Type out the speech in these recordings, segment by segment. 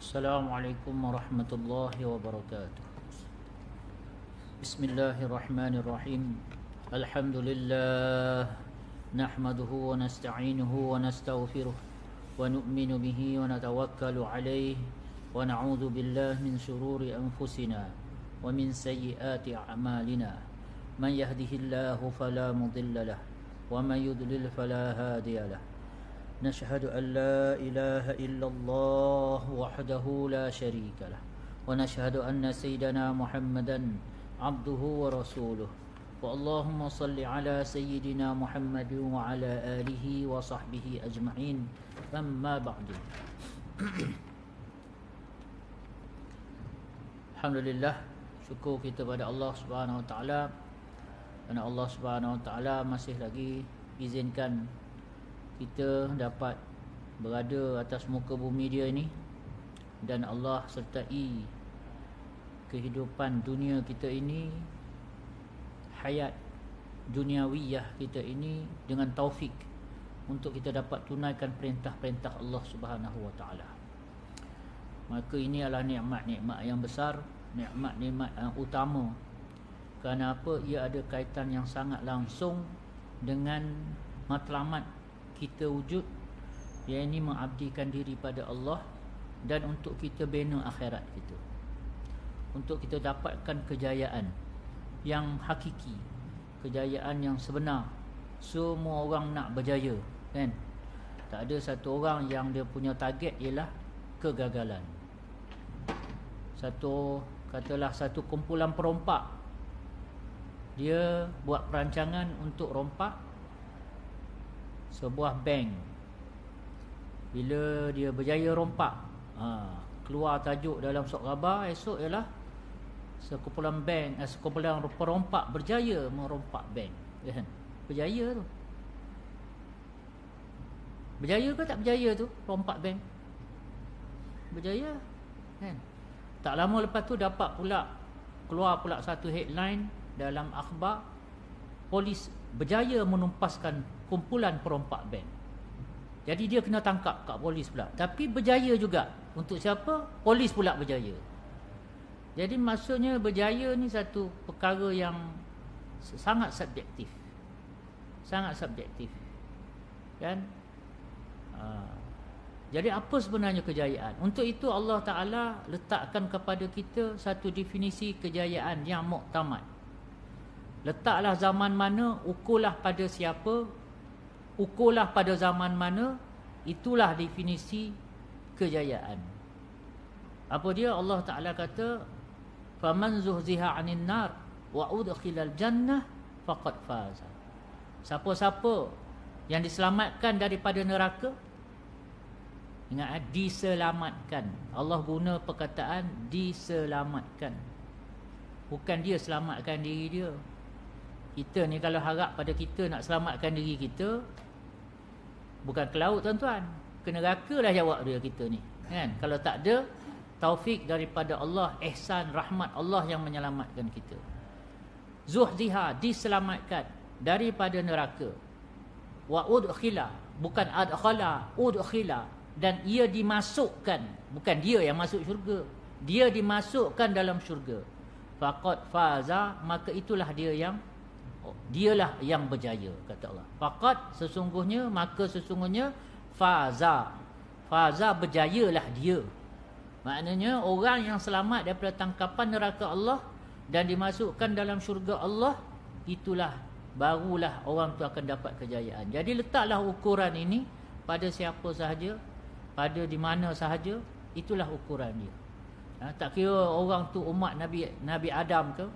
السلام عليكم ورحمة الله وبركاته بسم الله الرحمن الرحيم الحمد لله نحمده ونستعينه ونستغفره ونؤمن به ونتوكل عليه ونعوذ بالله من شرور أنفسنا ومن سيئات أعمالنا من يهده الله فلا مضل له ومن يضلل فلا هادي له نشهد أن لا إله إلا الله وحده لا شريك له ونشهد أن سيدنا محمدا عبده ورسوله واللهم صل على سيدنا محمد وعلى آله وصحبه أجمعين فما بعد الحمد لله شكو كتب على الله سبحانه وتعالى أن الله سبحانه وتعالى masih lagi izinkan kita dapat berada atas muka bumi dia ini dan Allah sertai kehidupan dunia kita ini hayat duniawiyah kita ini dengan taufik untuk kita dapat tunaikan perintah-perintah Allah Subhanahu wa taala. Maka ini adalah nikmat-nikmat yang besar, nikmat-nikmat yang utama. Kenapa ia ada kaitan yang sangat langsung dengan matlamat kita wujud yang ini mengabdikan diri pada Allah dan untuk kita bina akhirat kita untuk kita dapatkan kejayaan yang hakiki kejayaan yang sebenar semua orang nak berjaya kan tak ada satu orang yang dia punya target ialah kegagalan satu katalah satu kumpulan perompak dia buat perancangan untuk rompak sebuah bank bila dia berjaya rompak ha, keluar tajuk dalam sok khabar esok ialah sekumpulan bank eh, sekumpulan perompak berjaya merompak bank kan berjaya tu berjaya ke tak berjaya tu rompak bank berjaya kan tak lama lepas tu dapat pula keluar pula satu headline dalam akhbar polis berjaya menumpaskan kumpulan perompak bank. Jadi dia kena tangkap kat polis pula. Tapi berjaya juga. Untuk siapa? Polis pula berjaya. Jadi maksudnya berjaya ni satu perkara yang sangat subjektif. Sangat subjektif. Kan? Ha. Jadi apa sebenarnya kejayaan? Untuk itu Allah Ta'ala letakkan kepada kita satu definisi kejayaan yang muktamad. Letaklah zaman mana, ukurlah pada siapa, ukurlah pada zaman mana itulah definisi kejayaan apa dia Allah Taala kata faman zuhziha anin nar wa udkhilal jannah fakat faza siapa-siapa yang diselamatkan daripada neraka ingat diselamatkan Allah guna perkataan diselamatkan bukan dia selamatkan diri dia kita ni kalau harap pada kita nak selamatkan diri kita Bukan ke laut tuan-tuan. Ke neraka lah jawab dia kita ni. Kan? Kalau tak ada, taufik daripada Allah, ihsan, rahmat Allah yang menyelamatkan kita. Zuhdiha diselamatkan daripada neraka. Wa udkhila, bukan adkhala, udkhila. Dan ia dimasukkan, bukan dia yang masuk syurga. Dia dimasukkan dalam syurga. Faqad faza, maka itulah dia yang oh, dialah yang berjaya kata Allah faqat sesungguhnya maka sesungguhnya faza faza berjayalah dia maknanya orang yang selamat daripada tangkapan neraka Allah dan dimasukkan dalam syurga Allah itulah barulah orang tu akan dapat kejayaan jadi letaklah ukuran ini pada siapa sahaja pada di mana sahaja itulah ukuran dia ha, tak kira orang tu umat nabi nabi Adam ke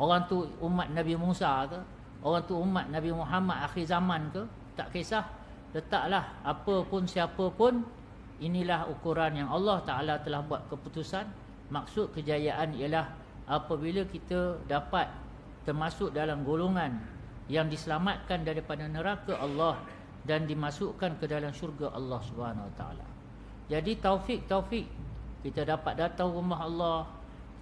Orang tu umat Nabi Musa ke Orang tu umat Nabi Muhammad akhir zaman ke Tak kisah Letaklah apa pun siapa pun Inilah ukuran yang Allah Ta'ala telah buat keputusan Maksud kejayaan ialah Apabila kita dapat Termasuk dalam golongan Yang diselamatkan daripada neraka Allah Dan dimasukkan ke dalam syurga Allah Swt. Jadi taufik-taufik Kita dapat datang rumah Allah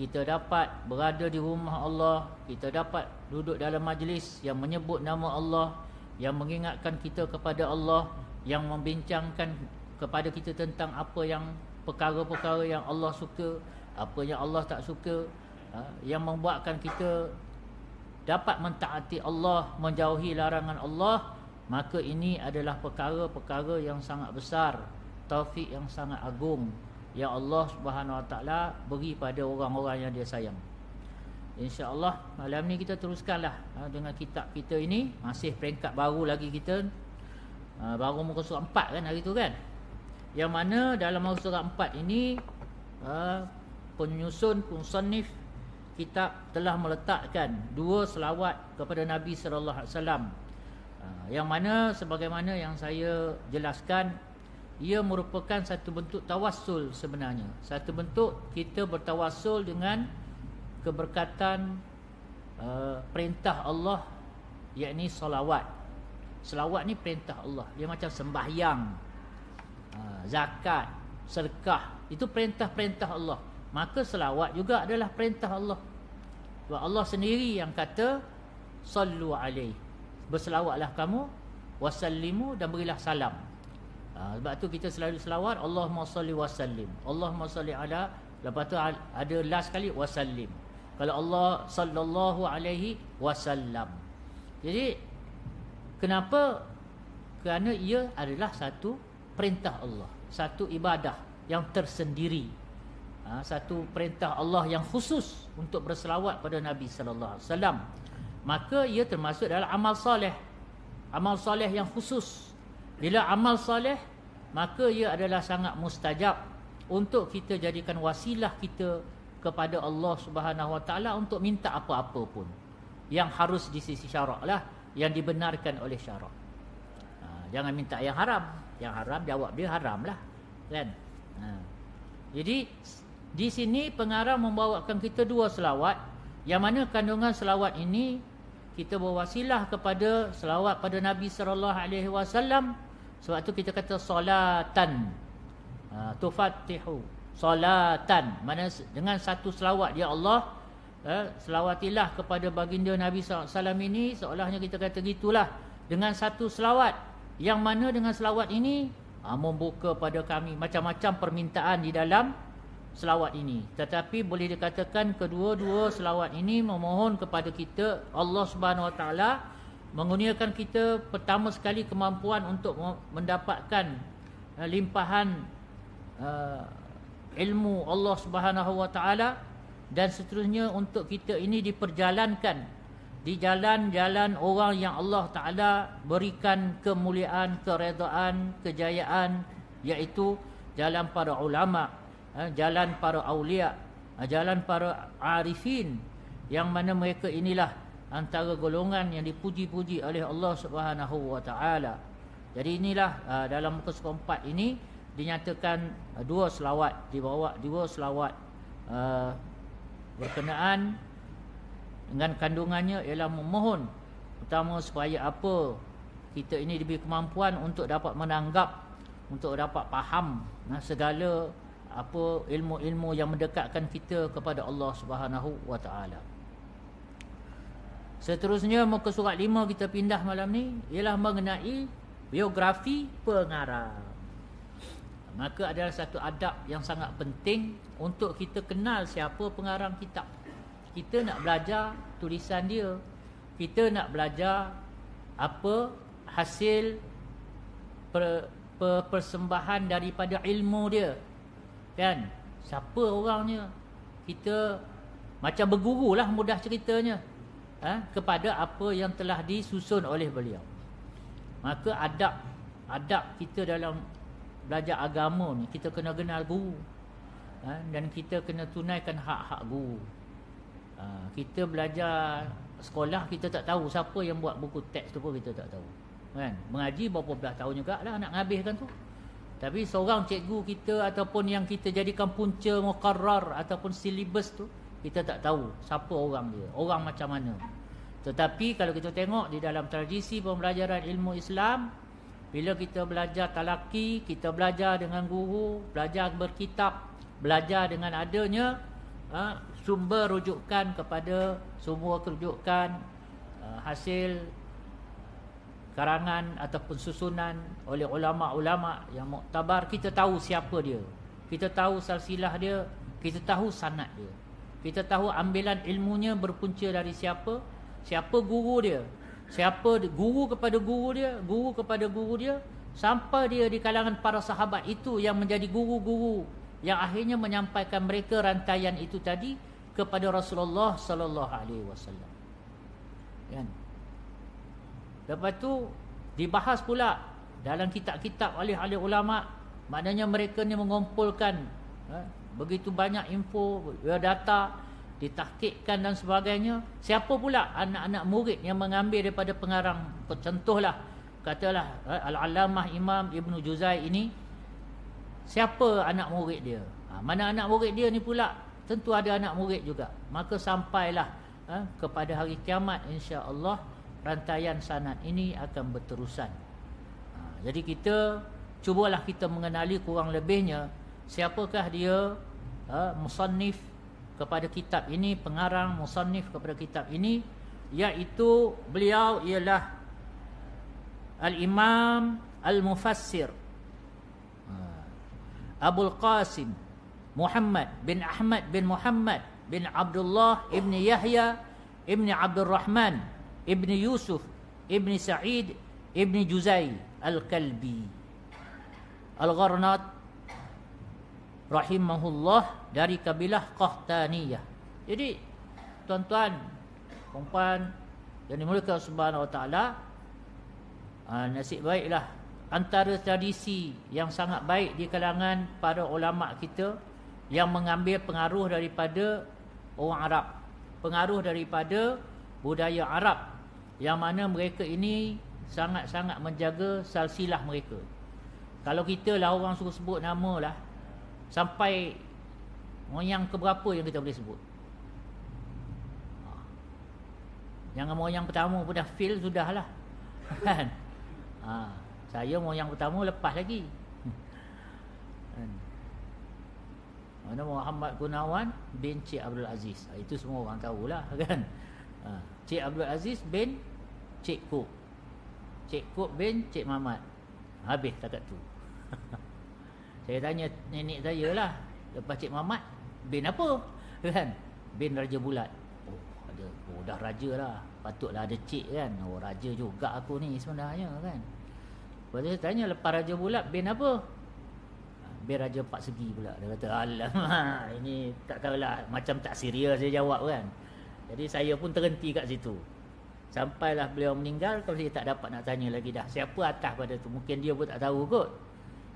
kita dapat berada di rumah Allah, kita dapat duduk dalam majlis yang menyebut nama Allah, yang mengingatkan kita kepada Allah, yang membincangkan kepada kita tentang apa yang perkara-perkara yang Allah suka, apa yang Allah tak suka, ha, yang membuatkan kita dapat mentaati Allah, menjauhi larangan Allah, maka ini adalah perkara-perkara yang sangat besar, taufik yang sangat agung Ya Allah Subhanahu Wa Taala beri pada orang-orang yang dia sayang. InsyaAllah malam ni kita teruskanlah ha, dengan kitab kita ini. Masih peringkat baru lagi kita. Ha, baru muka surat empat kan hari tu kan. Yang mana dalam muka surat empat ini ha, penyusun pun sanif kitab telah meletakkan dua selawat kepada Nabi SAW. Ha, yang mana sebagaimana yang saya jelaskan ia merupakan satu bentuk tawassul sebenarnya satu bentuk kita bertawassul dengan keberkatan uh, perintah Allah yakni salawat salawat ni perintah Allah dia macam sembahyang uh, zakat serkah, itu perintah-perintah Allah maka salawat juga adalah perintah Allah sebab Allah sendiri yang kata sallu alaih, berselawatlah kamu wasallimu dan berilah salam Ha, sebab tu kita selalu selawat Allahumma salli wa sallim Allahumma salli ala lepas tu ada last kali wa sallim kalau Allah sallallahu alaihi wasallam jadi kenapa kerana ia adalah satu perintah Allah satu ibadah yang tersendiri ha, satu perintah Allah yang khusus untuk berselawat pada Nabi sallallahu alaihi wasallam maka ia termasuk dalam amal soleh amal soleh yang khusus bila amal soleh maka ia adalah sangat mustajab untuk kita jadikan wasilah kita kepada Allah Subhanahu Wa Taala untuk minta apa-apa pun yang harus di sisi syarak lah yang dibenarkan oleh syarak ha, jangan minta yang haram yang haram jawab dia haram lah kan ha. jadi di sini pengarang membawakan kita dua selawat yang mana kandungan selawat ini kita berwasilah kepada selawat pada Nabi sallallahu alaihi wasallam sebab tu kita kata solatan. Ha, tu fatihu. Solatan. Mana dengan satu selawat ya Allah. Eh, selawatilah kepada baginda Nabi SAW ini. Seolahnya kita kata gitulah. Dengan satu selawat. Yang mana dengan selawat ini. Ha, membuka pada kami. Macam-macam permintaan di dalam selawat ini. Tetapi boleh dikatakan kedua-dua selawat ini memohon kepada kita. Allah Subhanahu Wa Taala mengurniakan kita pertama sekali kemampuan untuk mendapatkan uh, limpahan uh, ilmu Allah Subhanahu Wa Taala dan seterusnya untuk kita ini diperjalankan di jalan-jalan orang yang Allah Taala berikan kemuliaan, keredaan, kejayaan iaitu jalan para ulama, uh, jalan para aulia, uh, jalan para arifin yang mana mereka inilah antara golongan yang dipuji-puji oleh Allah Subhanahu wa taala. Jadi inilah uh, dalam muka surat keempat ini dinyatakan uh, dua selawat dibawa dua selawat uh, berkenaan dengan kandungannya ialah memohon pertama supaya apa kita ini diberi kemampuan untuk dapat menanggap untuk dapat faham nah, segala apa ilmu-ilmu yang mendekatkan kita kepada Allah Subhanahu wa taala. Seterusnya muka surat 5 kita pindah malam ni ialah mengenai biografi pengarang. Maka adalah satu adab yang sangat penting untuk kita kenal siapa pengarang kitab. Kita nak belajar tulisan dia. Kita nak belajar apa hasil per, per, persembahan daripada ilmu dia. Kan? Siapa orangnya? Kita macam lah mudah ceritanya eh, kepada apa yang telah disusun oleh beliau maka adab adab kita dalam belajar agama ni kita kena kenal guru eh, dan kita kena tunaikan hak-hak guru eh, kita belajar sekolah kita tak tahu siapa yang buat buku teks tu pun kita tak tahu kan mengaji berapa belah tahun juga lah nak menghabiskan tu tapi seorang cikgu kita ataupun yang kita jadikan punca mukarrar ataupun silibus tu kita tak tahu siapa orang dia Orang macam mana Tetapi kalau kita tengok di dalam tradisi pembelajaran ilmu Islam Bila kita belajar talaki Kita belajar dengan guru Belajar berkitab Belajar dengan adanya ha, Sumber rujukan kepada Semua kerujukan ha, Hasil Karangan ataupun susunan Oleh ulama-ulama yang muktabar Kita tahu siapa dia Kita tahu salsilah dia Kita tahu sanat dia kita tahu ambilan ilmunya berpunca dari siapa? Siapa guru dia? Siapa guru kepada guru dia? Guru kepada guru dia? Sampai dia di kalangan para sahabat itu yang menjadi guru-guru yang akhirnya menyampaikan mereka rantaian itu tadi kepada Rasulullah sallallahu alaihi wasallam. Kan? Lepas tu dibahas pula dalam kitab-kitab oleh oleh ulama, maknanya mereka ni mengumpulkan ha? begitu banyak info, ya, data ditaktikkan dan sebagainya siapa pula anak-anak murid yang mengambil daripada pengarang contohlah, katalah eh, Al-Alamah Imam Ibn Juzai ini siapa anak murid dia ha, mana anak murid dia ni pula tentu ada anak murid juga maka sampailah ha, kepada hari kiamat insya Allah rantaian sanat ini akan berterusan ha, jadi kita cubalah kita mengenali kurang lebihnya siapakah dia uh, musannif kepada kitab ini pengarang musannif kepada kitab ini iaitu beliau ialah al-imam al-mufassir ha. Abu Al-Qasim Muhammad bin Ahmad bin Muhammad bin Abdullah ibni Yahya ibni Abdul Rahman ibni Yusuf ibni Sa'id ibni Juzay Al-Kalbi Al-Gharnat rahimahullah dari kabilah Qahtaniyah. Jadi tuan-tuan, puan-puan yang dimuliakan Subhanahu Wa Taala, ha, nasib baiklah antara tradisi yang sangat baik di kalangan para ulama kita yang mengambil pengaruh daripada orang Arab, pengaruh daripada budaya Arab yang mana mereka ini sangat-sangat menjaga salsilah mereka. Kalau kita lah orang suruh sebut nama lah sampai moyang keberapa yang kita boleh sebut ha. jangan moyang pertama pun dah fail sudah lah kan ha, saya moyang pertama lepas lagi kan? mana Muhammad Gunawan bin Cik Abdul Aziz ha, itu semua orang tahu lah, kan ha, Cik Abdul Aziz bin Cik Kuk Cik Kuk bin Cik Mamat habis takat tu saya tanya nenek saya lah Lepas Cik Muhammad Bin apa? Kan? Bin Raja Bulat Oh ada Oh dah raja lah Patutlah ada cik kan Oh raja juga aku ni sebenarnya kan Lepas saya tanya Lepas Raja Bulat Bin apa? Bin Raja Pak Segi pula Dia kata Alamak Ini tak tahu lah, Macam tak serius dia jawab kan Jadi saya pun terhenti kat situ Sampailah beliau meninggal Kalau saya tak dapat nak tanya lagi dah Siapa atas pada tu Mungkin dia pun tak tahu kot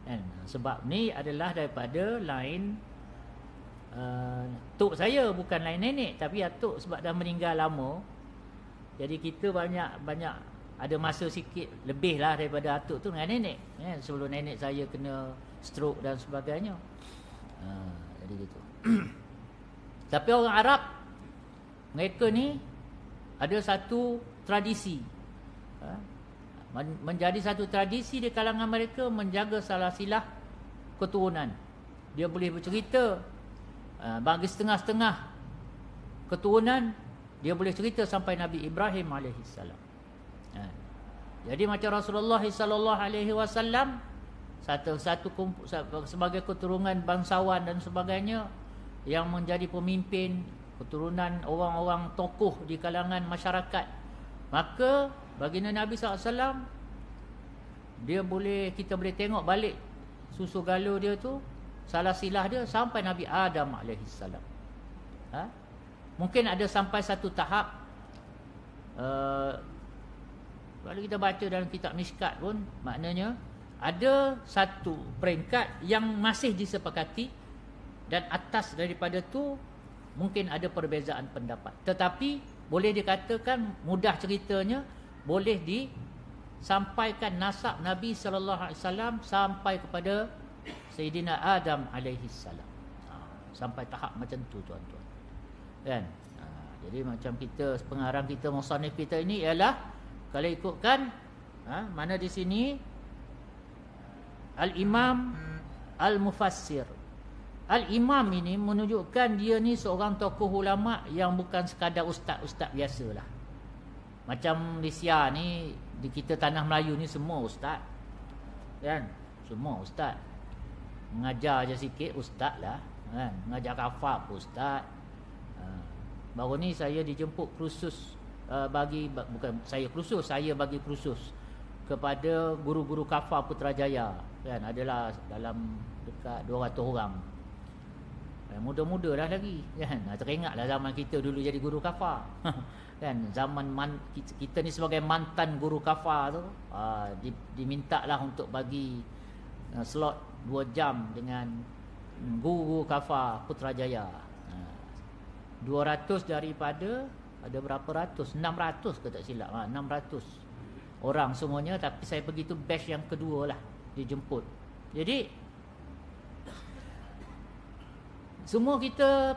kan? Ha, sebab ni adalah daripada lain uh, tok saya bukan lain nenek tapi atuk sebab dah meninggal lama jadi kita banyak banyak ada masa sikit lebih lah daripada atuk tu dengan nenek kan? sebelum nenek saya kena stroke dan sebagainya uh, jadi gitu tapi orang Arab mereka ni ada satu tradisi ha? menjadi satu tradisi di kalangan mereka menjaga salah silah keturunan dia boleh bercerita eh, bagi setengah-setengah keturunan dia boleh cerita sampai Nabi Ibrahim alaihissalam eh, jadi macam Rasulullah sallallahu alaihi wasallam satu-satu sebagai keturunan bangsawan dan sebagainya yang menjadi pemimpin keturunan orang-orang tokoh di kalangan masyarakat maka bagi Nabi SAW Dia boleh Kita boleh tengok balik Susu galau dia tu Salah silah dia Sampai Nabi Adam AS ha? Mungkin ada sampai satu tahap uh, eh, Kalau kita baca dalam kitab Mishkat pun Maknanya Ada satu peringkat Yang masih disepakati Dan atas daripada tu Mungkin ada perbezaan pendapat Tetapi Boleh dikatakan Mudah ceritanya boleh di sampaikan nasab Nabi sallallahu alaihi wasallam sampai kepada Sayyidina Adam alaihi salam. Ha, sampai tahap macam tu tuan-tuan. Kan? Ha, jadi macam kita pengarang kita musannif kita ini ialah kalau ikutkan ha, mana di sini Al-Imam Al-Mufassir Al-Imam ini menunjukkan dia ni seorang tokoh ulama yang bukan sekadar ustaz-ustaz biasalah. Macam Malaysia ni di kita tanah Melayu ni semua ustaz. Kan? Semua ustaz. Mengajar aja sikit ustaz lah, kan? Mengajar kafah ustaz. Ha. Baru ni saya dijemput kursus ha, bagi bukan saya kursus, saya bagi kursus kepada guru-guru kafah Putrajaya. Kan? Adalah dalam dekat 200 orang. Ha, muda-muda dah lagi kan? lah zaman kita dulu jadi guru kafah kan zaman man, kita, kita ni sebagai mantan guru kafar tu ha, di, dimintalah untuk bagi uh, slot 2 jam dengan guru kafar Putrajaya ha, 200 daripada ada berapa ratus 600 ke tak silap ha, 600 orang semuanya tapi saya pergi tu batch yang kedua lah dijemput jadi semua kita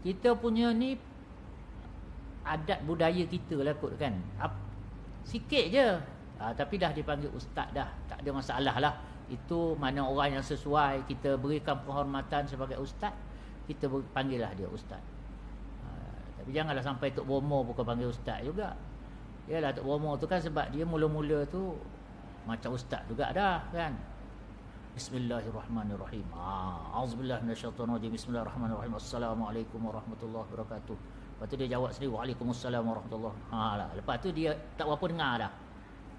kita punya ni adat budaya kita lah kot kan Sikit je ha, Tapi dah dipanggil ustaz dah Tak ada masalah lah Itu mana orang yang sesuai Kita berikan penghormatan sebagai ustaz Kita panggil lah dia ustaz ha, Tapi janganlah sampai Tok Bomo bukan panggil ustaz juga Yalah Tok Bomo tu kan sebab dia mula-mula tu Macam ustaz juga dah kan Bismillahirrahmanirrahim ha, ah, Azubillah minasyaitan wajib Bismillahirrahmanirrahim Assalamualaikum warahmatullahi wabarakatuh Lepas tu dia jawab sendiri Waalaikumsalam warahmatullahi wabarakatuh. Ha, lah. lepas tu dia tak berapa dengar dah.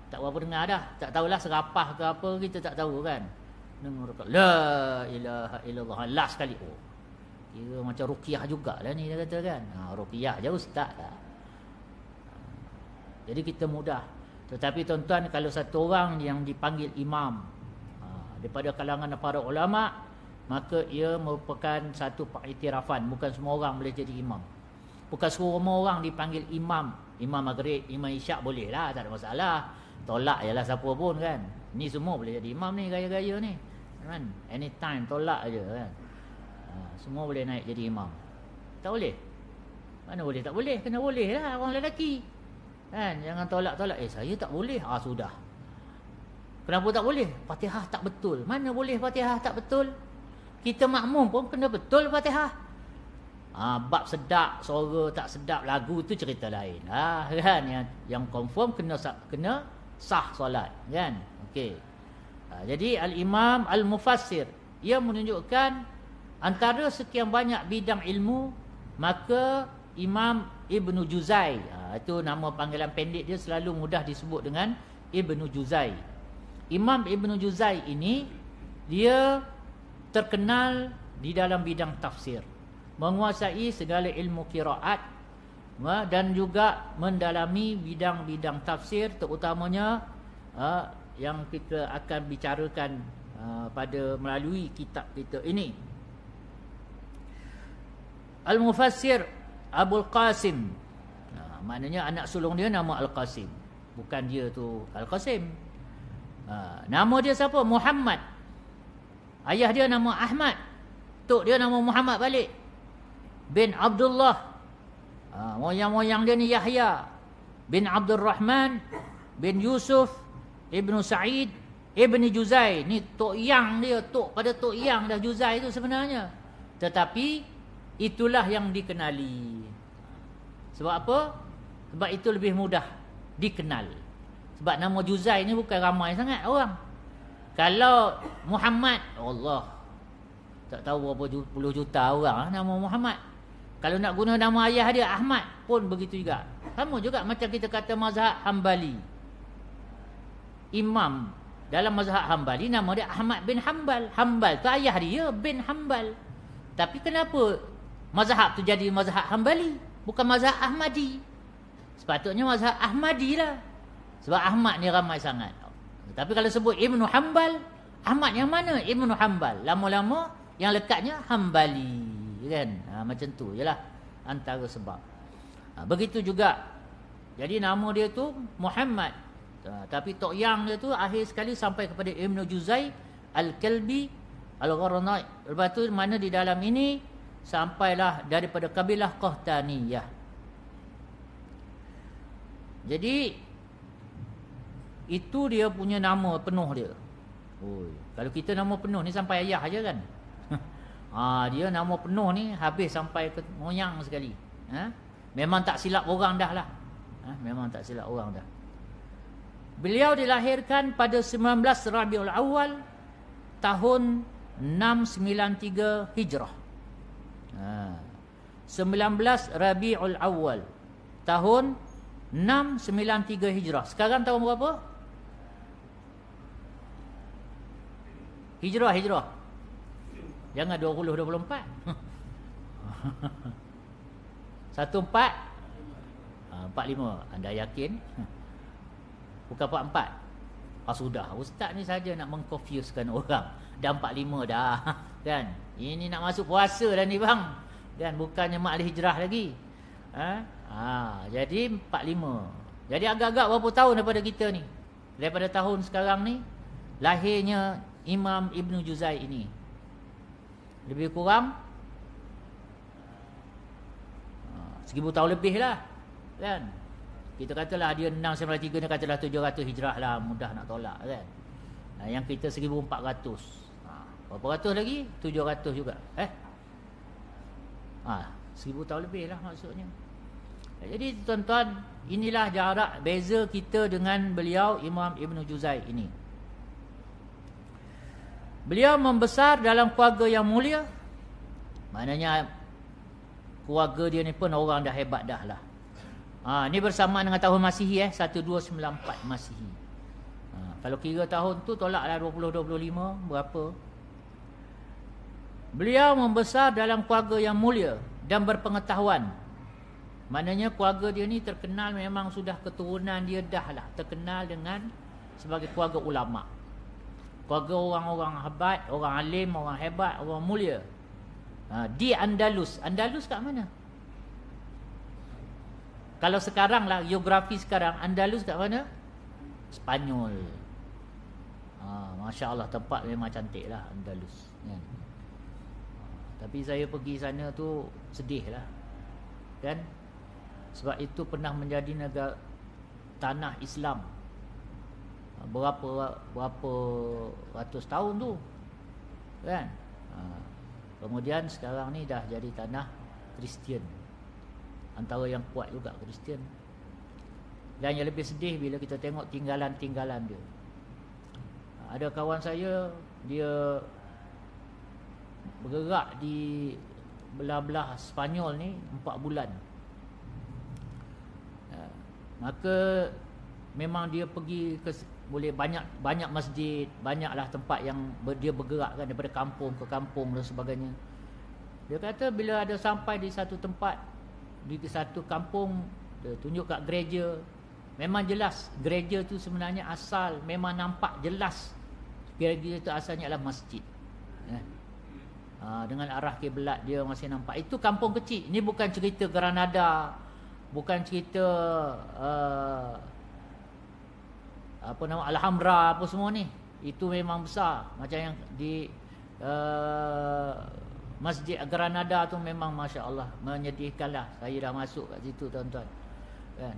Tak berapa dengar dah. Tak tahulah serapah ke apa kita tak tahu kan. Dengar kat la ilaha illallah ha, last sekali. Oh. Kira macam ruqyah jugalah ni dia kata kan. Ha ruqyah je ustaz lah. Jadi kita mudah. Tetapi tuan-tuan kalau satu orang yang dipanggil imam ha, daripada kalangan para ulama maka ia merupakan satu pengiktirafan bukan semua orang boleh jadi imam. Bukan suruh rumah orang dipanggil imam. Imam maghrib, imam isyak boleh lah. Tak ada masalah. Tolak je lah siapa pun kan. Ni semua boleh jadi imam ni gaya-gaya ni. Kan? Anytime tolak je kan. Ha, semua boleh naik jadi imam. Tak boleh. Mana boleh tak boleh. Kena boleh lah orang lelaki. Kan? Jangan tolak-tolak. Eh saya tak boleh. Ah sudah. Kenapa tak boleh? Fatihah tak betul. Mana boleh Fatihah tak betul? Kita makmum pun kena betul Fatihah ha, bab sedap suara tak sedap lagu tu cerita lain ah ha, kan yang yang confirm kena kena sah solat kan okey ha, jadi al imam al mufassir ia menunjukkan antara sekian banyak bidang ilmu maka imam ibnu juzai ha, itu nama panggilan pendek dia selalu mudah disebut dengan ibnu juzai imam ibnu juzai ini dia terkenal di dalam bidang tafsir menguasai segala ilmu kiraat ya, dan juga mendalami bidang-bidang tafsir terutamanya ya, yang kita akan bicarakan ya, pada melalui kitab kita ini Al-Mufassir Abul Qasim nah, maknanya anak sulung dia nama Al-Qasim bukan dia tu Al-Qasim nama dia siapa? Muhammad ayah dia nama Ahmad tok dia nama Muhammad balik bin Abdullah. Ha, moyang-moyang dia ni Yahya bin Abdul Rahman bin Yusuf ibnu Sa'id ibni Juzai. Ni tok yang dia, tok pada tok yang dah Juzai tu sebenarnya. Tetapi itulah yang dikenali. Sebab apa? Sebab itu lebih mudah dikenal. Sebab nama Juzai ni bukan ramai sangat orang. Kalau Muhammad, Allah. Tak tahu berapa puluh juta orang nama Muhammad. Kalau nak guna nama ayah dia Ahmad pun begitu juga. Sama juga macam kita kata mazhab Hambali. Imam dalam mazhab Hambali nama dia Ahmad bin Hambal. Hambal tu ayah dia bin Hambal. Tapi kenapa mazhab tu jadi mazhab Hambali bukan mazhab Ahmadi? Sepatutnya mazhab Ahmadi lah. Sebab Ahmad ni ramai sangat. Tapi kalau sebut Ibn Hambal, Ahmad yang mana Ibn Hambal? Lama-lama yang lekatnya Hambali kan ha, macam tu jelah antara sebab ha, begitu juga jadi nama dia tu Muhammad ha, tapi tok yang dia tu akhir sekali sampai kepada Ibn Juzai Al-Kalbi Al-Gharnai lepas tu mana di dalam ini sampailah daripada kabilah Qahtaniyah jadi itu dia punya nama penuh dia Oi, kalau kita nama penuh ni sampai ayah aja kan ha, Dia nama penuh ni Habis sampai ke moyang sekali ha? Memang tak silap orang dah lah ha? Memang tak silap orang dah Beliau dilahirkan pada 19 Rabiul Awal Tahun 693 Hijrah ha. 19 Rabiul Awal Tahun 693 Hijrah Sekarang tahun berapa? Hijrah, hijrah Jangan 20 24. Satu empat ah, Empat lima Anda yakin Bukan empat empat ah, Sudah Ustaz ni saja nak mengconfusekan orang Dan empat lima dah Kan Ini nak masuk puasa dah ni bang Dan Bukannya makli hijrah lagi ha? ah, Jadi empat lima Jadi agak-agak berapa tahun daripada kita ni Daripada tahun sekarang ni Lahirnya Imam Ibn Juzai ini lebih kurang ah, Seribu tahun lebih lah kan? Kita katalah dia sembilan tiga, ni katalah tujuh ratus hijrah lah Mudah nak tolak kan nah, Yang kita 1400 ah, Berapa ratus lagi? tujuh ratus juga eh? Ah, 1000 tahun lebih lah maksudnya Jadi tuan-tuan Inilah jarak beza kita dengan beliau Imam Ibn Juzai ini Beliau membesar dalam keluarga yang mulia. Maknanya keluarga dia ni pun orang dah hebat dah lah. Ha, ini bersama dengan tahun Masihi eh. 1294 Masihi. Ha, kalau kira tahun tu tolaklah 20-25 berapa. Beliau membesar dalam keluarga yang mulia dan berpengetahuan. Maknanya keluarga dia ni terkenal memang sudah keturunan dia dah lah. Terkenal dengan sebagai keluarga ulama' bagi orang-orang hebat, orang alim, orang hebat, orang mulia. Ha, di Andalus. Andalus kat mana? Kalau sekarang lah, geografi sekarang, Andalus kat mana? Spanyol. Ha, Masya Allah, tempat memang cantik lah Andalus. Kan? tapi saya pergi sana tu sedih lah. Kan? Sebab itu pernah menjadi negara tanah Islam. Ah, berapa berapa ratus tahun tu kan ah, kemudian sekarang ni dah jadi tanah Kristian antara yang kuat juga Kristian dan yang lebih sedih bila kita tengok tinggalan-tinggalan dia ada kawan saya dia bergerak di belah-belah Spanyol ni empat bulan ah, maka memang dia pergi ke boleh banyak banyak masjid, banyaklah tempat yang ber, dia bergerak kan daripada kampung ke kampung dan sebagainya. Dia kata bila ada sampai di satu tempat, di satu kampung, dia tunjuk kat gereja, memang jelas gereja tu sebenarnya asal memang nampak jelas gereja tu asalnya adalah masjid. Ya. Ha, dengan arah kiblat dia masih nampak. Itu kampung kecil. Ini bukan cerita Granada, bukan cerita uh, apa nama Alhamra apa semua ni itu memang besar macam yang di uh, Masjid Granada tu memang masya-Allah menyedihkanlah saya dah masuk kat situ tuan-tuan kan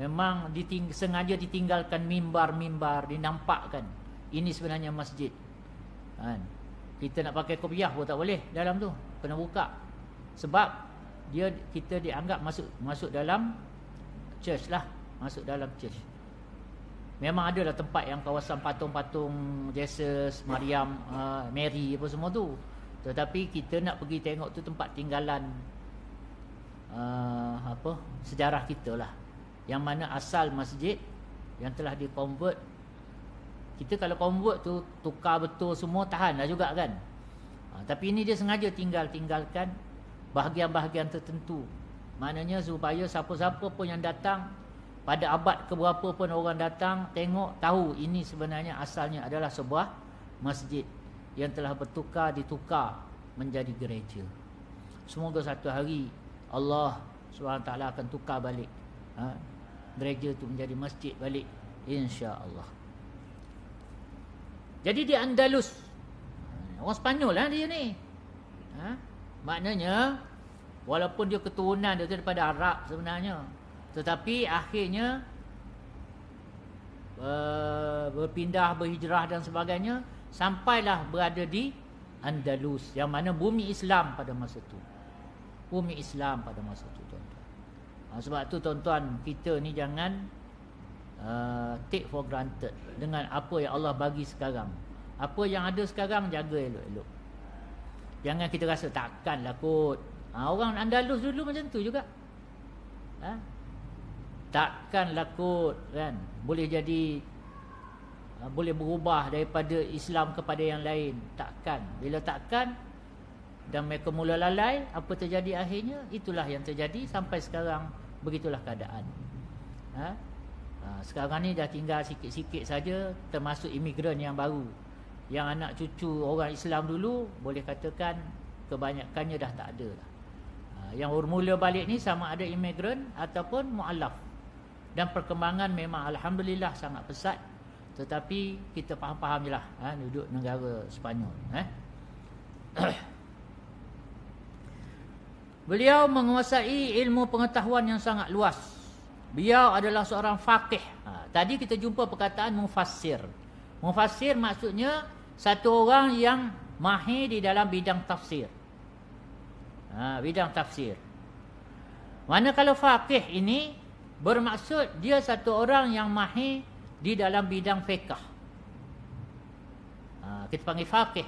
memang diting sengaja ditinggalkan mimbar-mimbar dinampakkan ini sebenarnya masjid kan kita nak pakai kopiah pun tak boleh dalam tu kena buka sebab dia kita dianggap masuk masuk dalam church lah masuk dalam church Memang ada lah tempat yang kawasan patung-patung Jesus, Mariam, uh, Mary apa semua tu. Tetapi kita nak pergi tengok tu tempat tinggalan uh, apa sejarah kita lah. Yang mana asal masjid yang telah di-convert. Kita kalau convert tu tukar betul semua tahan lah juga kan. Uh, tapi ini dia sengaja tinggal-tinggalkan bahagian-bahagian tertentu. Maknanya supaya siapa-siapa pun yang datang pada abad keberapa pun orang datang tengok tahu ini sebenarnya asalnya adalah sebuah masjid yang telah bertukar ditukar menjadi gereja semoga satu hari Allah SWT akan tukar balik ha? gereja itu menjadi masjid balik insya Allah. jadi di Andalus orang Spanyol lah dia ni ha? maknanya walaupun dia keturunan dia daripada Arab sebenarnya tetapi akhirnya eh, Berpindah, berhijrah dan sebagainya Sampailah berada di Andalus Yang mana bumi Islam pada masa itu Bumi Islam pada masa itu tuan -tuan. Ha, sebab tu tuan-tuan Kita ni jangan uh, Take for granted Dengan apa yang Allah bagi sekarang Apa yang ada sekarang jaga elok-elok Jangan kita rasa takkanlah kot ha, Orang Andalus dulu macam tu juga Haa takkan lakut kan boleh jadi uh, boleh berubah daripada Islam kepada yang lain takkan bila takkan dan mereka mula lalai apa terjadi akhirnya itulah yang terjadi sampai sekarang begitulah keadaan ha? ha sekarang ni dah tinggal sikit-sikit saja termasuk imigran yang baru yang anak cucu orang Islam dulu boleh katakan kebanyakannya dah tak ada lah. ha, yang bermula balik ni sama ada imigran ataupun mualaf dan perkembangan memang alhamdulillah sangat pesat tetapi kita faham-faham jelah ha, duduk negara Sepanyol eh Beliau menguasai ilmu pengetahuan yang sangat luas. Beliau adalah seorang faqih. Ha, tadi kita jumpa perkataan mufassir. Mufassir maksudnya satu orang yang mahir di dalam bidang tafsir. Ha, bidang tafsir. Mana kalau faqih ini Bermaksud dia satu orang yang mahir di dalam bidang fiqah. Kita panggil faqih.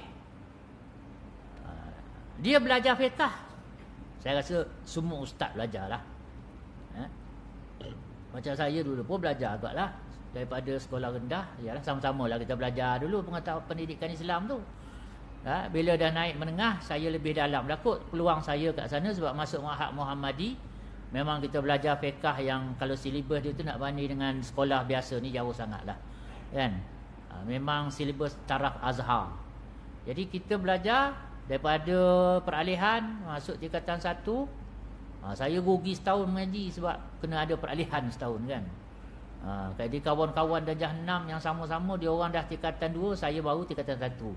Ah, dia belajar fiqah. Saya rasa semua ustaz belajar lah. Eh? Macam saya dulu pun belajar agak lah. Daripada sekolah rendah, ialah sama-sama lah kita belajar dulu pengetahuan pendidikan Islam tu. Ha, bila dah naik menengah, saya lebih dalam lah kot peluang saya kat sana sebab masuk Mahat Muhammadi. Memang kita belajar fiqah yang kalau silibus dia tu nak banding dengan sekolah biasa ni jauh sangat lah. Kan? Ah, memang silibus taraf azhar. Jadi kita belajar daripada peralihan masuk tingkatan satu. Ah, saya rugi setahun mengaji sebab kena ada peralihan setahun kan. Jadi ah, kawan-kawan darjah enam yang sama-sama dia orang dah tingkatan dua, saya baru tingkatan satu.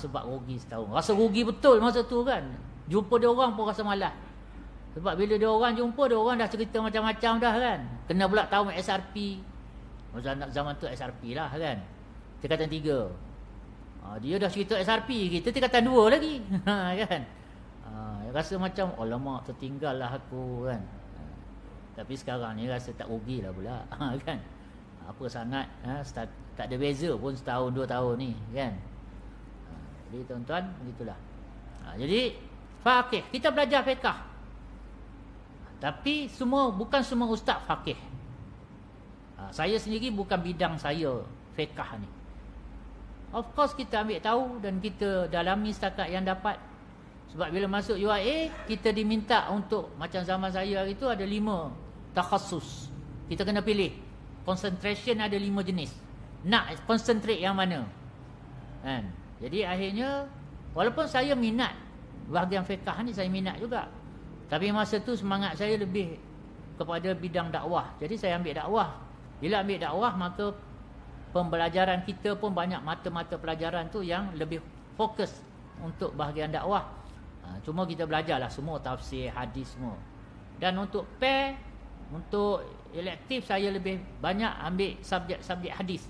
Sebab rugi setahun. Rasa rugi betul masa tu kan. Jumpa dia orang pun rasa malas. Sebab bila dia orang jumpa, dia orang dah cerita macam-macam dah kan. Kena pula tahu SRP. Masa zaman tu SRP lah kan. Tingkatan tiga. Ha, dia dah cerita SRP, kita tingkatan dua lagi. kan? ha, rasa macam, alamak tertinggal lah aku kan. Ah, tapi sekarang ni rasa tak rugi lah pula. kan? Apa sangat, ha, start, tak ada beza pun setahun dua tahun ni kan. Ha, jadi tuan-tuan, begitulah. Ha, jadi, fakih kita belajar fiqah. Tapi semua bukan semua ustaz faqih. Ha, saya sendiri bukan bidang saya fiqh ni. Of course kita ambil tahu dan kita dalami setakat yang dapat. Sebab bila masuk UAE kita diminta untuk macam zaman saya hari tu ada lima takhasus. Kita kena pilih. Concentration ada lima jenis. Nak concentrate yang mana. Kan? Jadi akhirnya, walaupun saya minat bahagian fiqh ni saya minat juga. Tapi masa tu semangat saya lebih kepada bidang dakwah. Jadi saya ambil dakwah. Bila ambil dakwah maka pembelajaran kita pun banyak mata-mata pelajaran tu yang lebih fokus untuk bahagian dakwah. Ha, cuma kita belajarlah semua tafsir, hadis semua. Dan untuk pair, untuk elektif saya lebih banyak ambil subjek-subjek hadis.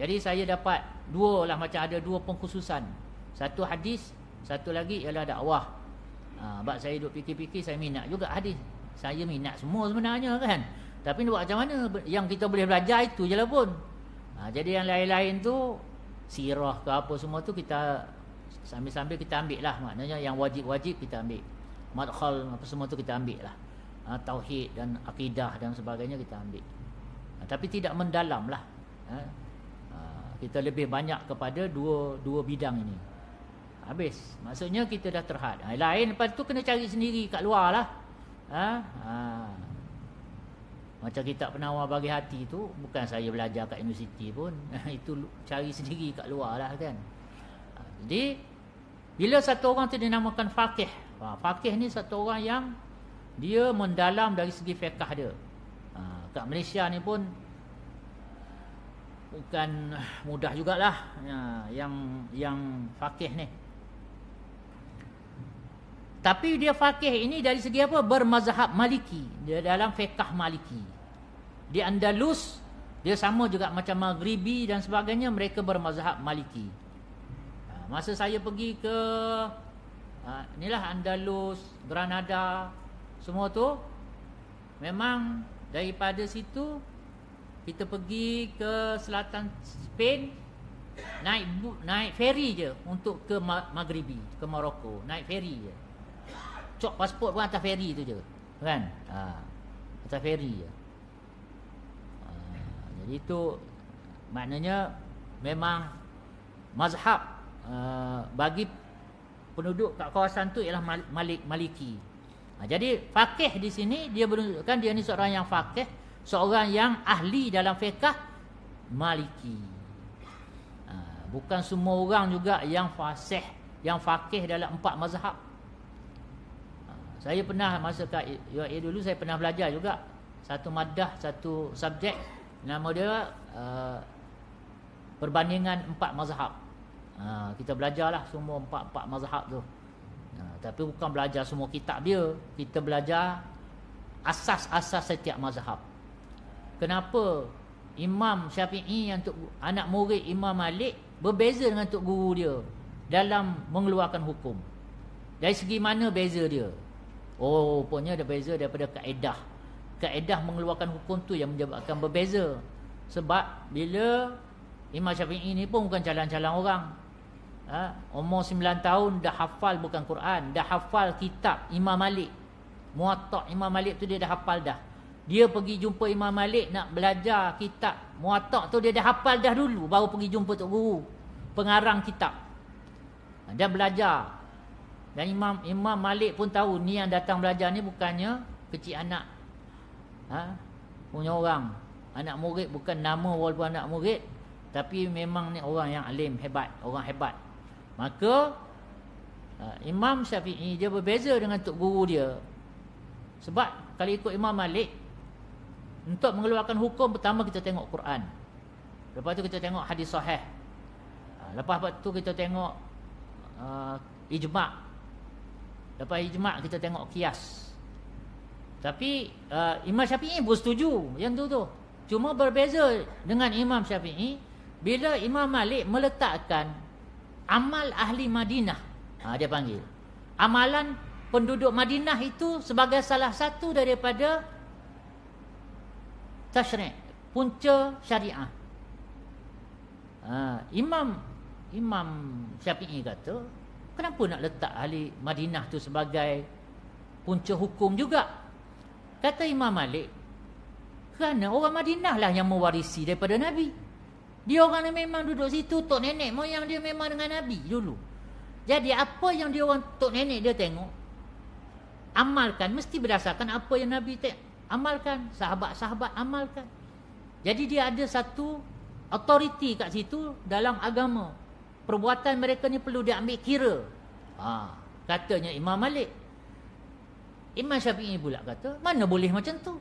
Jadi saya dapat dua lah macam ada dua pengkhususan. Satu hadis, satu lagi ialah dakwah ha, ah, Sebab saya duduk fikir-fikir Saya minat juga hadis Saya minat semua sebenarnya kan Tapi buat macam mana Yang kita boleh belajar itu je lah pun ha, Jadi yang lain-lain tu Sirah ke apa semua tu kita Sambil-sambil kita ambil lah Maknanya yang wajib-wajib kita ambil Madkhal apa semua tu kita ambil lah ha, Tauhid dan akidah dan sebagainya kita ambil ha, Tapi tidak mendalam lah ha, kita lebih banyak kepada dua dua bidang ini Habis. Maksudnya kita dah terhad. Ah, lain lepas tu kena cari sendiri kat luar lah. Ha? Ha. Macam kita penawar bagi hati tu. Bukan saya belajar kat universiti pun. Itu cari sendiri kat luar lah kan. Ha, jadi. Bila satu orang tu dinamakan fakih. Ha, fakih ni satu orang yang. Dia mendalam dari segi fiqah dia. Ha, kat Malaysia ni pun. Bukan mudah jugalah. Ha, yang yang fakih ni. Tapi dia fakih ini dari segi apa? Bermazhab maliki. Dia dalam fiqah maliki. Di Andalus, dia sama juga macam Maghribi dan sebagainya. Mereka bermazhab maliki. Ha, masa saya pergi ke... Ha, inilah Andalus, Granada. Semua tu. Memang daripada situ... Kita pergi ke selatan Spain naik naik feri je untuk ke Maghribi, ke Maroko, naik feri je cok pasport pun atas feri tu je kan ha. atas feri je ha. jadi itu maknanya memang mazhab uh, bagi penduduk kat kawasan tu ialah Malik Maliki ha. jadi fakih di sini dia menunjukkan dia ni seorang yang fakih seorang yang ahli dalam fiqah Maliki ha. bukan semua orang juga yang fasih yang fakih dalam empat mazhab saya pernah masa kat UAE dulu saya pernah belajar juga satu madah satu subjek nama dia uh, perbandingan empat mazhab. Uh, kita belajarlah semua empat-empat mazhab tu. Uh, tapi bukan belajar semua kitab dia, kita belajar asas-asas setiap mazhab. Kenapa Imam Syafi'i yang tok anak murid Imam Malik berbeza dengan tok guru dia dalam mengeluarkan hukum? Dari segi mana beza dia? Oh rupanya ada beza daripada kaedah Kaedah mengeluarkan hukum tu yang menyebabkan berbeza Sebab bila Imam Syafi'i ni pun bukan calon-calon orang ha? Umur 9 tahun dah hafal bukan Quran Dah hafal kitab Imam Malik Muatak Imam Malik tu dia dah hafal dah Dia pergi jumpa Imam Malik nak belajar kitab Muatak tu dia dah hafal dah dulu Baru pergi jumpa Tok Guru Pengarang kitab ha, Dia belajar dan Imam Imam Malik pun tahu ni yang datang belajar ni bukannya kecil anak. Ha? Punya orang. Anak murid bukan nama walaupun anak murid. Tapi memang ni orang yang alim, hebat. Orang hebat. Maka uh, Imam Syafi'i dia berbeza dengan Tok Guru dia. Sebab kalau ikut Imam Malik. Untuk mengeluarkan hukum pertama kita tengok Quran. Lepas tu kita tengok hadis sahih. Ha, lepas tu kita tengok uh, ijma' Lepas ijma' kita tengok kias Tapi uh, Imam Syafi'i pun setuju yang tu tu Cuma berbeza dengan Imam Syafi'i Bila Imam Malik meletakkan Amal Ahli Madinah ha, Dia panggil Amalan penduduk Madinah itu Sebagai salah satu daripada Tashrik Punca syariah ha, Imam Imam Syafi'i kata Kenapa nak letak ahli Madinah tu sebagai punca hukum juga? Kata Imam Malik, kerana orang Madinah lah yang mewarisi daripada Nabi. Dia orang yang memang duduk situ, Tok Nenek moyang dia memang dengan Nabi dulu. Jadi apa yang dia orang Tok Nenek dia tengok, amalkan mesti berdasarkan apa yang Nabi tengok. Amalkan, sahabat-sahabat amalkan. Jadi dia ada satu authority kat situ dalam agama perbuatan mereka ni perlu diambil kira. Ha, katanya Imam Malik. Imam Syafi'i pula kata, mana boleh macam tu?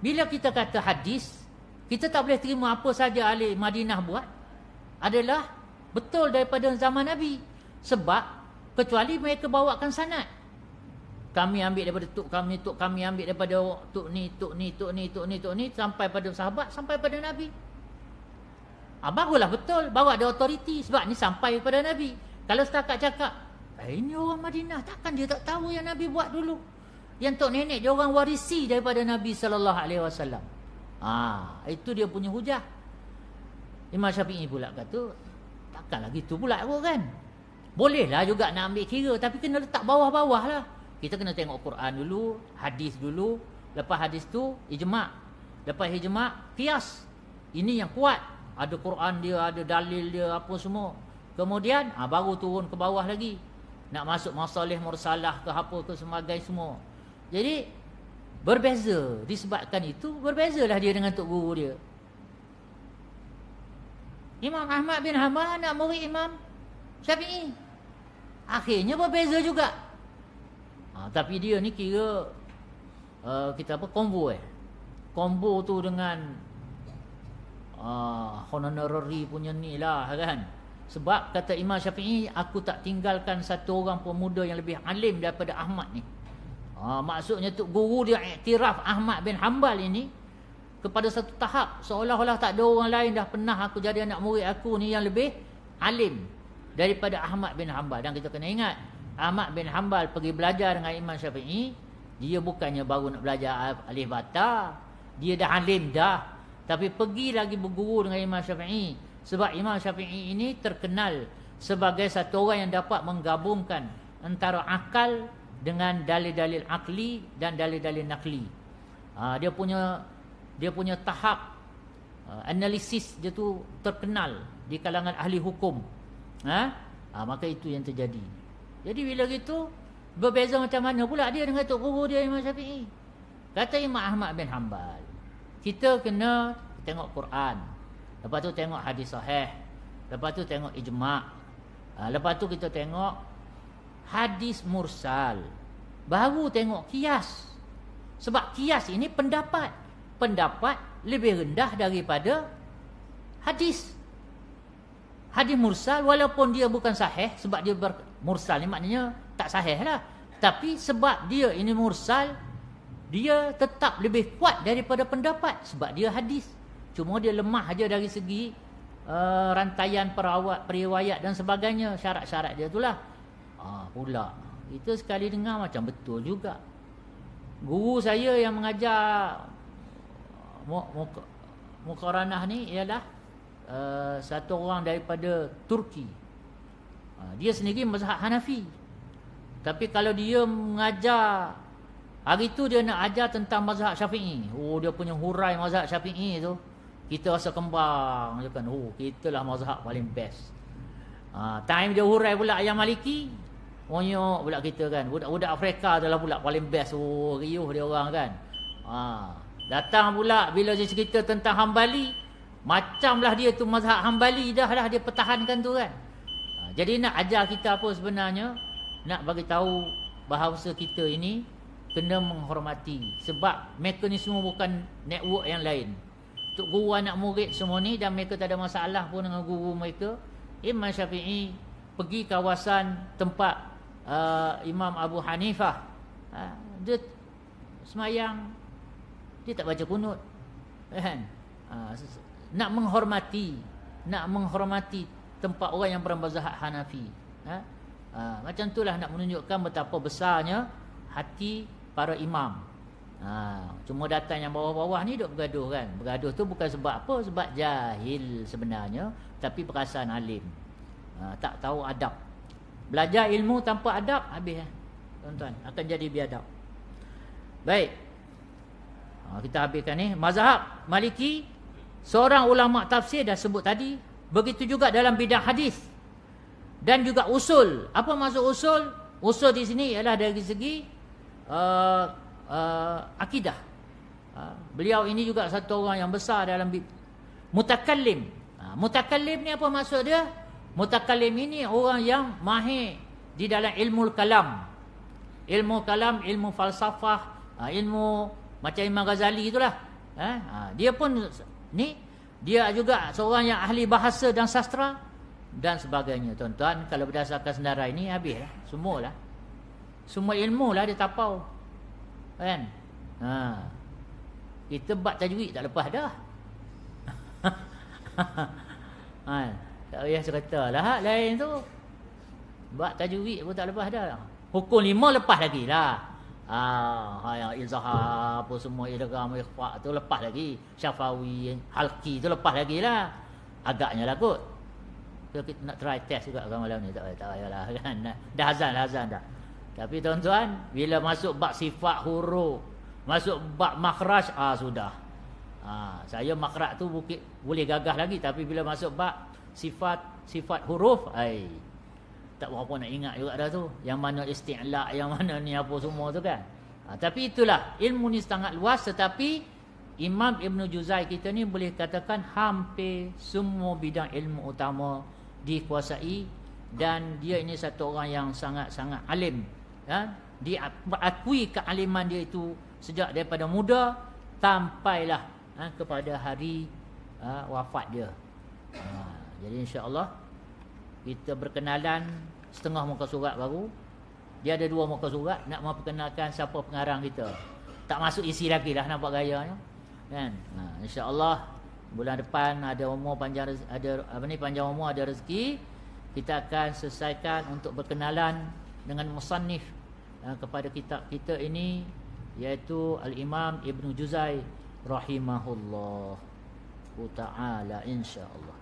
Bila kita kata hadis, kita tak boleh terima apa saja ahli Madinah buat adalah betul daripada zaman Nabi. Sebab kecuali mereka bawakan sanad. Kami ambil daripada tok kami, tok kami ambil daripada tok ni, tok ni, tok ni, tok ni, tok ni sampai pada sahabat, sampai pada Nabi ha, barulah betul bawa ada otoriti sebab ni sampai kepada Nabi kalau setakat cakap eh, ini orang Madinah takkan dia tak tahu yang Nabi buat dulu yang tok nenek dia orang warisi daripada Nabi SAW ha, ah, itu dia punya hujah Imam Syafi'i pula kata takkanlah gitu pula aku kan bolehlah juga nak ambil kira tapi kena letak bawah-bawah lah kita kena tengok Quran dulu hadis dulu lepas hadis tu ijma' lepas hijma kias ini yang kuat ada Quran dia, ada dalil dia, apa semua. Kemudian ha, baru turun ke bawah lagi. Nak masuk masalah mursalah ke apa ke semagai semua. Jadi berbeza disebabkan itu berbezalah dia dengan tok guru dia. Imam Ahmad bin Hanbal anak murid Imam Syafi'i. Akhirnya berbeza juga. Ha, tapi dia ni kira uh, kita apa kombo eh. Kombo tu dengan ah, honorary punya ni lah kan sebab kata Imam Syafi'i aku tak tinggalkan satu orang pemuda yang lebih alim daripada Ahmad ni ah, maksudnya tu guru dia iktiraf Ahmad bin Hanbal ini kepada satu tahap seolah-olah tak ada orang lain dah pernah aku jadi anak murid aku ni yang lebih alim daripada Ahmad bin Hanbal dan kita kena ingat Ahmad bin Hanbal pergi belajar dengan Imam Syafi'i dia bukannya baru nak belajar alif bata dia dah alim dah tapi pergi lagi berguru dengan Imam Syafi'i Sebab Imam Syafi'i ini terkenal Sebagai satu orang yang dapat menggabungkan Antara akal dengan dalil-dalil akli dan dalil-dalil nakli ha, Dia punya dia punya tahap ha, Analisis dia tu terkenal di kalangan ahli hukum ha? Ha, Maka itu yang terjadi Jadi bila gitu Berbeza macam mana pula dia dengan Tok Guru dia Imam Syafi'i Kata Imam Ahmad bin Hanbal kita kena tengok Quran lepas tu tengok hadis sahih lepas tu tengok ijma' ha, lepas tu kita tengok hadis mursal baru tengok kias sebab kias ini pendapat pendapat lebih rendah daripada hadis hadis mursal walaupun dia bukan sahih sebab dia mursal ni maknanya tak sahih lah tapi sebab dia ini mursal dia tetap lebih kuat daripada pendapat sebab dia hadis cuma dia lemah aja dari segi uh, rantaian perawat periwayat dan sebagainya syarat-syarat dia itulah ah pula itu sekali dengar macam betul juga guru saya yang mengajar eh, muk muk ni ialah uh, satu orang daripada Turki uh, dia sendiri mazhab Hanafi tapi kalau dia mengajar Hari tu dia nak ajar tentang mazhab syafi'i. Oh, dia punya hurai mazhab syafi'i tu. Kita rasa kembang. Dia kan, oh, kitalah mazhab paling best. Ha, time dia hurai pula ayam maliki. Onyok pula kita kan. Budak-budak Afrika tu lah pula paling best. Oh, riuh dia orang kan. Ha, datang pula bila dia cerita tentang hambali. macam lah dia tu mazhab hambali dah lah dia pertahankan tu kan. Ha, jadi nak ajar kita apa sebenarnya. Nak bagi tahu bahawa kita ini kena menghormati sebab mekanisme bukan network yang lain untuk guru anak murid semua ni dan mereka tak ada masalah pun dengan guru mereka Imam Syafi'i pergi kawasan tempat uh, Imam Abu Hanifah uh, dia semayang dia tak baca kunut kan uh, nak menghormati nak menghormati tempat orang yang bermazhab Hanafi uh, uh, macam itulah nak menunjukkan betapa besarnya hati para imam. Ha, cuma datang yang bawah-bawah ni duk bergaduh kan. Bergaduh tu bukan sebab apa, sebab jahil sebenarnya, tapi perasaan alim. Ha, tak tahu adab. Belajar ilmu tanpa adab habis eh. Tuan-tuan, akan jadi biadab. Baik. Ha, kita habiskan ni. Mazhab Maliki seorang ulama tafsir dah sebut tadi, begitu juga dalam bidang hadis dan juga usul. Apa maksud usul? Usul di sini ialah dari segi uh, uh, akidah. Uh, beliau ini juga satu orang yang besar dalam mutakallim. Uh, mutakallim ni apa maksud dia? Mutakallim ini orang yang mahir di dalam ilmu kalam. Ilmu kalam, ilmu falsafah, uh, ilmu macam Imam Ghazali itulah. Eh? Uh, dia pun ni dia juga seorang yang ahli bahasa dan sastra dan sebagainya tuan-tuan kalau berdasarkan senarai ini habislah semualah semua ilmu lah dia tapau. Kan? Ha. Kita bab tajwid tak lepas dah. ha. Tak payah cerita lah lain tu. Bab tajwid pun tak lepas dah. Hukum lima lepas lagi lah. Ha. Ha. Yang izahar apa semua ilham ikhfa tu lepas lagi. Syafawi, halki tu lepas lagi lah. Agaknya lah kot. So, kita nak try test juga malam ni. Tak payah, tak lah kan. Dah azan, dah azan dah. Tapi tuan-tuan, bila masuk bab sifat huruf, masuk bab makhraj, ah sudah. Ah, saya makhraj tu bukit, boleh gagah lagi tapi bila masuk bab sifat sifat huruf, ai. Tak berapa nak ingat juga dah tu. Yang mana isti'la, yang mana ni apa semua tu kan. Ah, tapi itulah ilmu ni sangat luas tetapi Imam Ibn Juzai kita ni boleh katakan hampir semua bidang ilmu utama dikuasai dan dia ini satu orang yang sangat-sangat alim ya, diakui kealiman dia itu sejak daripada muda sampailah ha, kepada hari ha, wafat dia. Ha, jadi insya-Allah kita berkenalan setengah muka surat baru. Dia ada dua muka surat nak memperkenalkan siapa pengarang kita. Tak masuk isi lagi lah nampak gayanya. Kan? Ha, insya-Allah bulan depan ada umur panjang ada apa ni panjang umur ada rezeki kita akan selesaikan untuk berkenalan dengan musannif ah, kepada kitab kita ini iaitu al-Imam Ibn Juzai rahimahullah taala insyaallah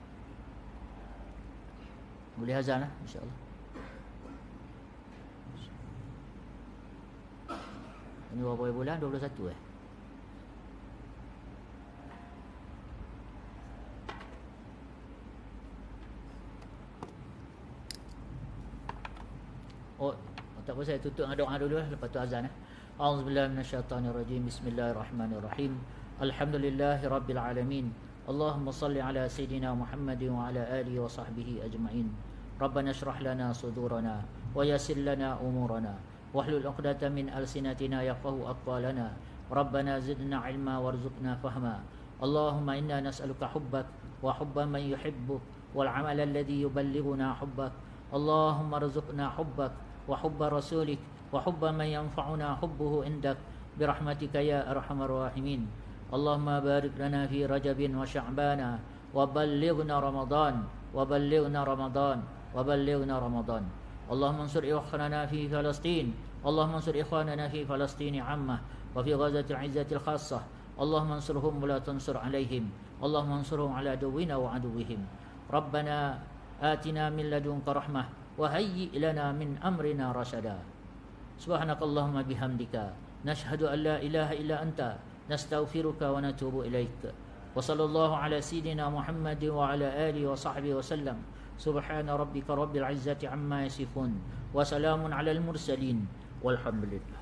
boleh azan eh? insyaallah ini berapa bulan 21 eh Oh, tak apa saya tutup dengan doa dulu lepas tu azan eh. A'udzubillahi minasyaitonirrajim. Bismillahirrahmanirrahim. Alhamdulillahirabbil alamin. اللهم صل على سيدنا محمد وعلى آله وصحبه أجمعين ربنا اشرح لنا صدورنا ويسر لنا أمورنا واحلل عقدة من ألسنتنا يفقه أقوالنا ربنا زدنا علما وارزقنا فهما اللهم إنا نسألك حبك وحب من يحبك والعمل الذي يبلغنا حبك اللهم ارزقنا حبك وحب رسولك وحب من ينفعنا حبه عندك برحمتك يا أرحم الراحمين اللهم بارك لنا في رجب وشعبان وبلغنا رمضان وبلغنا رمضان وبلغنا رمضان اللهم انصر إخواننا في فلسطين اللهم انصر إخواننا في فلسطين عامة وفي غزة العزة الخاصة اللهم انصرهم ولا تنصر عليهم اللهم انصرهم على عدونا وعدوهم ربنا آتنا من لدنك رحمه وهيئ لنا من أمرنا رشدا سبحانك اللهم بحمدك نشهد أن لا إله إلا أنت نستغفرك ونتوب إليك وصلى الله على سيدنا محمد وعلى آله وصحبه وسلم سبحان ربك رب العزة عما يصفون وسلام على المرسلين والحمد لله